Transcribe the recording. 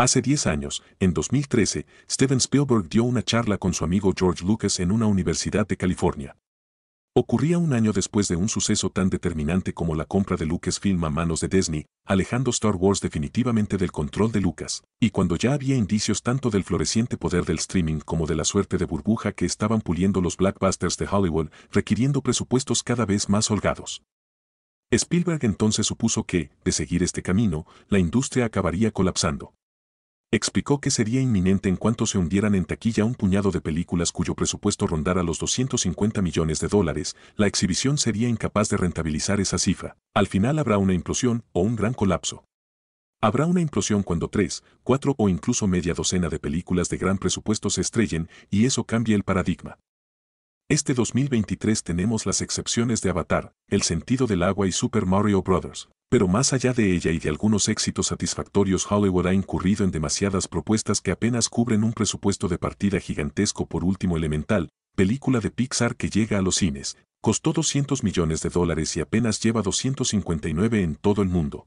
Hace 10 años, en 2013, Steven Spielberg dio una charla con su amigo George Lucas en una universidad de California. Ocurría un año después de un suceso tan determinante como la compra de Lucasfilm a manos de Disney, alejando Star Wars definitivamente del control de Lucas, y cuando ya había indicios tanto del floreciente poder del streaming como de la suerte de burbuja que estaban puliendo los blackbusters de Hollywood, requiriendo presupuestos cada vez más holgados. Spielberg entonces supuso que, de seguir este camino, la industria acabaría colapsando. Explicó que sería inminente en cuanto se hundieran en taquilla un puñado de películas cuyo presupuesto rondara los 250 millones de dólares, la exhibición sería incapaz de rentabilizar esa cifra. Al final habrá una implosión o un gran colapso. Habrá una implosión cuando tres, cuatro o incluso media docena de películas de gran presupuesto se estrellen y eso cambia el paradigma. Este 2023 tenemos las excepciones de Avatar, El sentido del agua y Super Mario Bros. Pero más allá de ella y de algunos éxitos satisfactorios, Hollywood ha incurrido en demasiadas propuestas que apenas cubren un presupuesto de partida gigantesco por último elemental, película de Pixar que llega a los cines, costó 200 millones de dólares y apenas lleva 259 en todo el mundo.